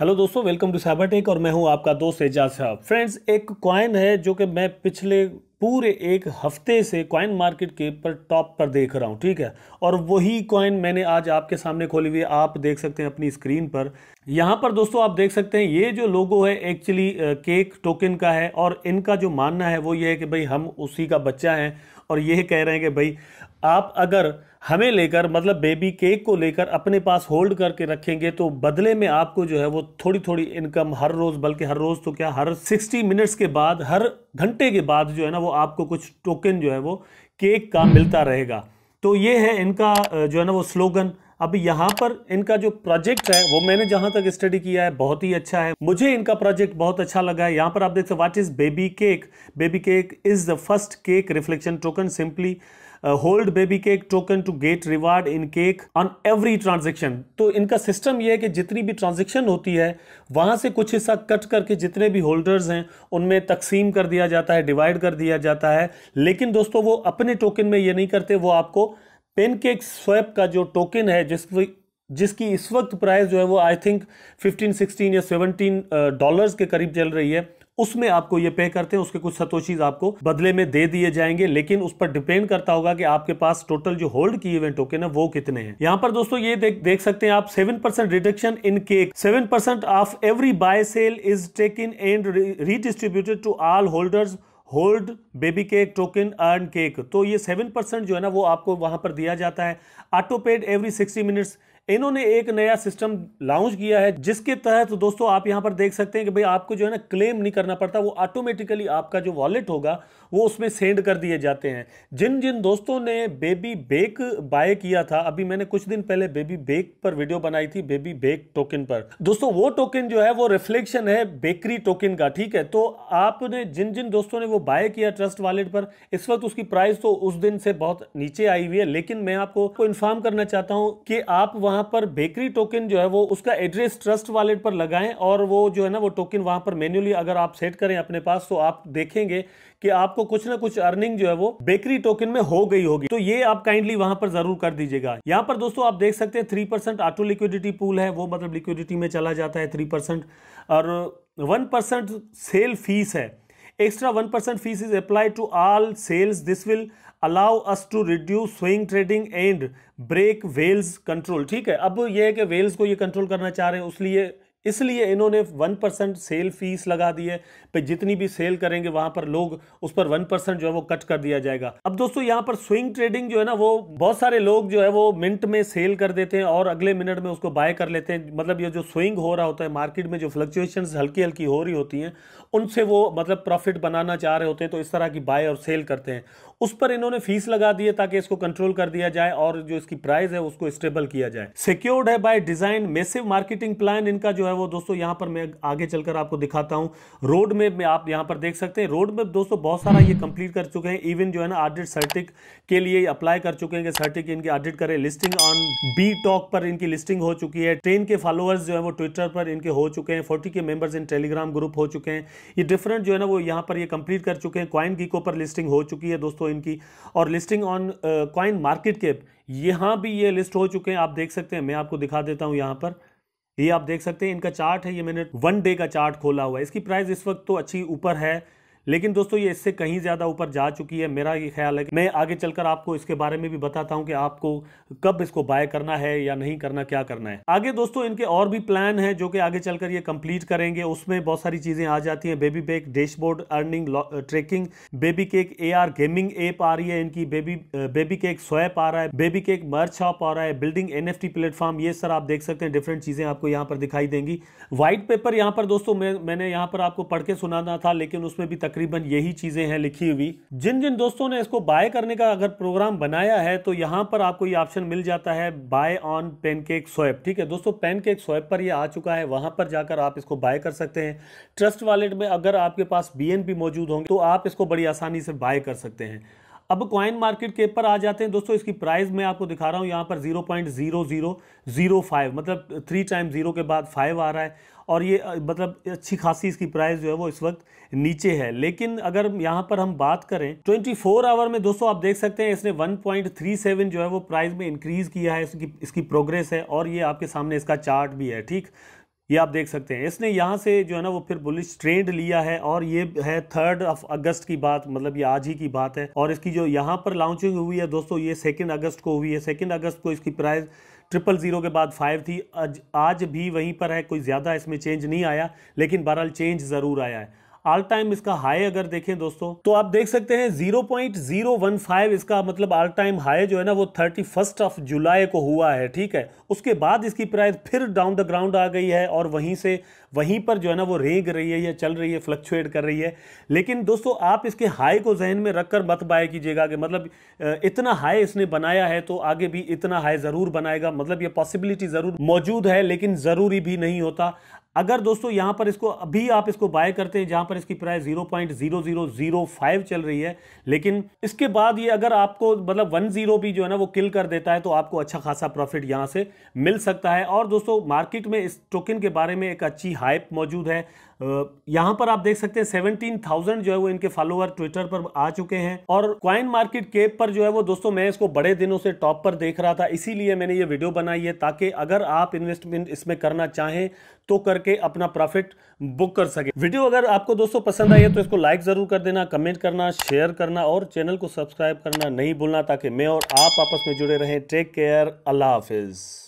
hello दोस्तों welcome to cyber tech और मैं हूं आपका दोस्त एजाज साहब फ्रेंड्स एक कॉइन है जो कि मैं पिछले पूरे एक हफ्ते से कॉइन मार्केट के पर टॉप पर देख रहा हूं ठीक है और वही कॉइन मैंने आज आपके सामने खोली हुई आप देख सकते हैं अपनी स्क्रीन पर यहां पर दोस्तों आप देख सकते हैं ये जो लोगो है एक्चुअली केक टोकन का है और इनका जो मानना है वो ये है कि भाई हम उसी का बच्चा है और ये कह रहे हैं कि भाई आप अगर हमें लेकर मतलब बेबी केक को लेकर अपने पास होल्ड करके रखेंगे तो बदले में आपको जो है वो थोड़ी थोड़ी इनकम हर रोज़ बल्कि हर रोज़ तो क्या हर 60 मिनट्स के बाद हर घंटे के बाद जो है ना वो आपको कुछ टोकन जो है वो केक का मिलता रहेगा तो ये है इनका जो है ना वो स्लोगन अब यहाँ पर इनका जो प्रोजेक्ट है वो मैंने जहाँ तक स्टडी किया है बहुत ही अच्छा है मुझे इनका प्रोजेक्ट बहुत अच्छा लगा है यहाँ पर आप देख सकते what is Baby Cake Baby Cake is the first Cake reflection token simply hold Baby Cake token to get reward in Cake on every transaction तो इनका सिस्टम यह है कि जितनी भी ट्रांजेक्शन होती है वहां से कुछ हिस्सा कट करके जितने भी होल्डर्स हैं उनमें तकसीम कर दिया जाता है डिवाइड कर दिया जाता है लेकिन दोस्तों वो अपने टोकन में ये नहीं करते वो आपको पेन केक स्वैप का जो टोकन है जिस जिसकी इस वक्त प्राइस जो है वो आई थिंक 15, 16 या 17 डॉलर्स के करीब चल रही है उसमें आपको ये पे करते हैं उसके कुछ सतोशीज आपको बदले में दे दिए जाएंगे लेकिन उस पर डिपेंड करता होगा कि आपके पास टोटल जो होल्ड की इवेंट टोकन है वो कितने हैं यहाँ पर दोस्तों ये देख देख सकते हैं आप seven percent reduction in Cake seven percent of every buy sell is in and redistributed to all holders hold Baby Cake token earn Cake तो ये सेवन परसेंट जो है ना वो आपको वहां पर दिया जाता है auto paid every sixty minutes इन्होंने एक नया सिस्टम लॉन्च किया है जिसके तहत तो दोस्तों आप यहाँ पर देख सकते हैं कि भाई आपको जो है ना क्लेम नहीं करना पड़ता वो ऑटोमेटिकली आपका जो वॉलेट होगा वो उसमें सेंड कर दिए जाते हैं जिन जिन दोस्तों ने बेबी बेक बाय किया था अभी मैंने कुछ दिन पहले बेबी बेक पर वीडियो बनाई थी बेबी बेक टोकन पर दोस्तों वो टोकन जो है वो रिफ्लेक्शन है बेकरी टोकन का ठीक है तो आपने जिन जिन दोस्तों ने वो बाय किया ट्रस्ट वॉलेट पर इस वक्त उसकी प्राइस तो उस दिन से बहुत नीचे आई हुई है लेकिन मैं आपको इन्फॉर्म करना चाहता हूँ कि आप वहां वहाँ पर बेकरी टोकन जो है वो उसका एड्रेस ट्रस्ट वॉलेट पर लगाएं और वो जो है ना वो टोकन वहाँ पर मैन्युअली अगर आप सेट करें अपने पास तो आप देखेंगे कि आपको कुछ ना कुछ अर्निंग जो है वो बेकरी टोकन में हो गई होगी तो ये आप काइंडली वहाँ पर जरूर कर दीजिएगा यहाँ पर दोस्तों आप देख सकते हैं थ्री ऑटो लिक्विडिटी पूल है वो मतलब लिक्विडिटी में चला जाता है थ्री और वन सेल फीस है extra one percent fees is apply to all sells this will allow us to reduce swing trading and break whales control ठीक है अब यह है कि वेल्स को ये कंट्रोल करना चाह रहे हैं उसलिए इसलिए इन्होंने वन परसेंट सेल फीस लगा दी है पे जितनी भी सेल करेंगे वहां पर लोग उस पर वन परसेंट जो है वो कट कर दिया जाएगा अब दोस्तों यहाँ पर स्विंग ट्रेडिंग जो है ना वो बहुत सारे लोग जो है वो मिनट में सेल कर देते हैं और अगले मिनट में उसको बाय कर लेते हैं मतलब ये जो स्विंग हो रहा होता है मार्केट में जो फ्लक्चुएशन हल्की हल्की हो रही होती हैं उनसे वो मतलब प्रॉफिट बनाना चाह रहे होते हैं तो इस तरह की बाय और सेल करते हैं उस पर इन्होंने फीस लगा दी है ताकि इसको कंट्रोल कर दिया जाए और जो इसकी प्राइस है उसको स्टेबल किया जाए सिक्योर्ड है by design massive marketing plan इनका जो है है वो दोस्तों यहाँ पर मैं आगे चलकर आपको दिखाता हूँ रोड मैप में आप यहाँ पर देख सकते हैं रोड मैप दोस्तों बहुत सारा ये कंप्लीट कर चुके हैं इवन जो है ना ऑडिट सर्टिक के लिए अप्लाई कर चुके हैं सर्टिक इनकी ऑडिट करें लिस्टिंग ऑन बी टॉक पर इनकी लिस्टिंग हो चुकी है ट्रेन के फॉलोअर्स जो है वो ट्विटर पर इनके हो चुके हैं फोर्टी के मेंबर्स इन टेलीग्राम ग्रुप हो चुके हैं ये डिफरेंट जो है ना वो यहाँ पर ये कंप्लीट कर चुके हैं क्वाइन गीको पर लिस्टिंग हो चुकी है दोस्तों इनकी और लिस्टिंग ऑन क्वाइन मार्केट के यहाँ भी ये लिस्ट हो चुके हैं आप देख सकते हैं मैं आपको दिखा देता हूँ यहाँ पर ये आप देख सकते हैं इनका चार्ट है ये मैंने वन डे का चार्ट खोला हुआ है इसकी प्राइस इस वक्त तो अच्छी ऊपर है लेकिन दोस्तों ये इससे कहीं ज़्यादा ऊपर जा चुकी है मेरा ये ख्याल है कि मैं आगे चलकर आपको इसके बारे में भी बताता हूँ कि आपको कब इसको बाय करना है या नहीं करना क्या करना है आगे दोस्तों इनके और भी प्लान है जो कि आगे चलकर ये कंप्लीट करेंगे उसमें बहुत सारी चीज़ें आ जाती हैं baby bake dashboard earning tracking Baby Cake a gaming app आ रही है इनकी बेबी बेबी केक स्वैप आ रहा है बेबी केक मर्च शॉप आ रहा है बिल्डिंग एन प्लेटफॉर्म ये सर आप देख सकते हैं डिफरेंट चीज़ें आपको यहाँ पर दिखाई देंगी व्हाइट पेपर यहाँ पर दोस्तों मैं मैंने यहाँ पर आपको पढ़ के सुनाना था लेकिन उसमें भी तक तकरीबन यही चीजें हैं लिखी हुई जिन जिन दोस्तों ने इसको बाय करने का अगर प्रोग्राम बनाया है तो यहाँ पर आपको ये ऑप्शन मिल जाता है बाय ऑन पेनकेक स्वैप ठीक है दोस्तों पेनकेक स्वैप पर ये आ चुका है वहां पर जाकर आप इसको बाय कर सकते हैं ट्रस्ट वॉलेट में अगर आपके पास बी मौजूद होंगे तो आप इसको बड़ी आसानी से बाय कर सकते हैं अब क्वाइन मार्केट के ऊपर आ जाते हैं दोस्तों इसकी प्राइस मैं आपको दिखा रहा हूँ यहाँ पर zero point zero zero zero five मतलब थ्री टाइम जीरो के बाद फाइव आ रहा है और ये मतलब अच्छी खासी इसकी प्राइस जो है वो इस वक्त नीचे है लेकिन अगर यहाँ पर हम बात करें 24 आवर में दोस्तों आप देख सकते हैं इसने 1.37 जो है वो प्राइस में इंक्रीज़ किया है इसकी इसकी प्रोग्रेस है और ये आपके सामने इसका चार्ट भी है ठीक ये आप देख सकते हैं इसने यहाँ से जो है ना वो फिर बुलिश ट्रेंड लिया है और ये है थर्ड ऑफ अगस्त की बात मतलब ये आज ही की बात है और इसकी जो यहाँ पर लॉन्चिंग हुई है दोस्तों ये सेकेंड अगस्त को हुई है सेकेंड अगस्त को इसकी प्राइस ट्रिपल जीरो के बाद फाइव थी आज आज भी वहीं पर है कोई ज़्यादा इसमें चेंज नहीं आया लेकिन बहरहाल चेंज ज़रूर आया है ऑल टाइम इसका हाई अगर देखें दोस्तों तो आप देख सकते हैं 0.015 इसका मतलब ऑल टाइम हाई जो है ना वो थर्टी फर्स्ट ऑफ जुलाई को हुआ है ठीक है उसके बाद इसकी प्राइस फिर डाउन द ग्राउंड आ गई है और वहीं से वहीं पर जो है ना वो रेंग रही है या चल रही है फ्लक्चुएट कर रही है लेकिन दोस्तों आप इसके हाई को जहन में रखकर मत बाय कीजिएगा कि मतलब इतना हाई इसने बनाया है तो आगे भी इतना हाई ज़रूर बनाएगा मतलब ये पॉसिबिलिटी ज़रूर मौजूद है लेकिन ज़रूरी भी नहीं होता अगर दोस्तों यहाँ पर इसको अभी आप इसको बाय करते हैं जहाँ पर इसकी प्राइस 0.0005 चल रही है लेकिन इसके बाद ये अगर आपको मतलब वन जीरो भी जो है ना वो किल कर देता है तो आपको अच्छा खासा प्रॉफिट यहाँ से मिल सकता है और दोस्तों मार्केट में इस टोकन के बारे में एक अच्छी हाइप मौजूद है यहाँ पर आप देख सकते हैं सेवनटीन थाउजेंड जो है वो इनके फॉलोअर ट्विटर पर आ चुके हैं और क्वाइन मार्केट केप पर जो है वो दोस्तों मैं इसको बड़े दिनों से टॉप पर देख रहा था इसीलिए मैंने ये वीडियो बनाई है ताकि अगर आप इन्वेस्टमेंट इसमें करना चाहें तो करके अपना प्रॉफिट बुक कर सके वीडियो अगर आपको दोस्तों पसंद आई है तो इसको लाइक जरूर कर देना कमेंट करना शेयर करना और चैनल को सब्सक्राइब करना नहीं भूलना ताकि मैं और आप आपस में जुड़े रहें टेक केयर अल्लाह हाफिज़